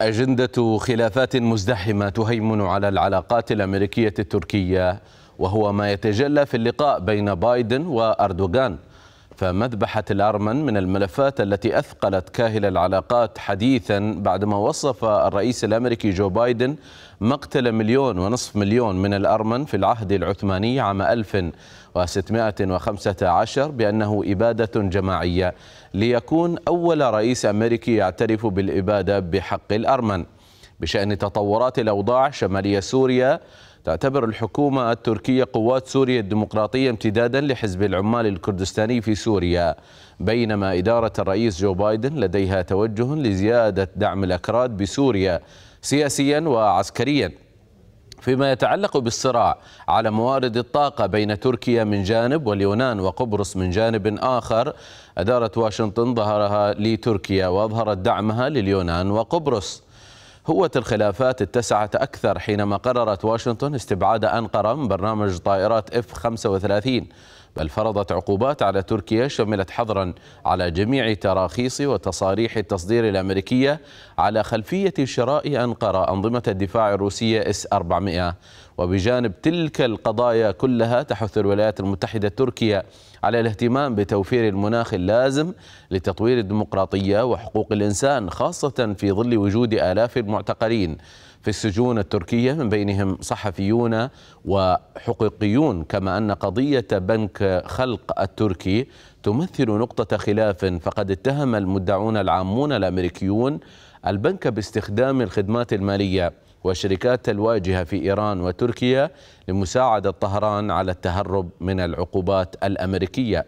أجندة خلافات مزدحمة تهيمن على العلاقات الأمريكية التركية وهو ما يتجلى في اللقاء بين بايدن وأردوغان فمذبحة الأرمن من الملفات التي أثقلت كاهل العلاقات حديثا بعدما وصف الرئيس الأمريكي جو بايدن مقتل مليون ونصف مليون من الأرمن في العهد العثماني عام 1615 بأنه إبادة جماعية ليكون أول رئيس أمريكي يعترف بالإبادة بحق الأرمن بشأن تطورات الأوضاع شمالية سوريا تعتبر الحكومة التركية قوات سوريا الديمقراطية امتدادا لحزب العمال الكردستاني في سوريا بينما إدارة الرئيس جو بايدن لديها توجه لزيادة دعم الأكراد بسوريا سياسيا وعسكريا فيما يتعلق بالصراع على موارد الطاقة بين تركيا من جانب واليونان وقبرص من جانب آخر أدارت واشنطن ظهرها لتركيا وأظهرت دعمها لليونان وقبرص هوة الخلافات اتسعت أكثر حينما قررت واشنطن استبعاد أنقرة من برنامج طائرات F-35 بل فرضت عقوبات على تركيا شملت حظرا على جميع تراخيص وتصاريح التصدير الأمريكية على خلفية شراء أنقرة أنظمة الدفاع الروسية اس 400 وبجانب تلك القضايا كلها تحث الولايات المتحدة التركية على الاهتمام بتوفير المناخ اللازم لتطوير الديمقراطية وحقوق الإنسان خاصة في ظل وجود آلاف المعتقلين في السجون التركية من بينهم صحفيون وحقوقيون كما أن قضية بنك خلق التركي تمثل نقطة خلاف فقد اتهم المدعون العامون الأمريكيون البنك باستخدام الخدمات المالية وشركات الواجهة في إيران وتركيا لمساعدة طهران على التهرب من العقوبات الأمريكية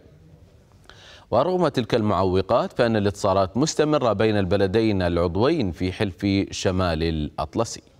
ورغم تلك المعوقات فإن الاتصالات مستمرة بين البلدين العضوين في حلف شمال الأطلسي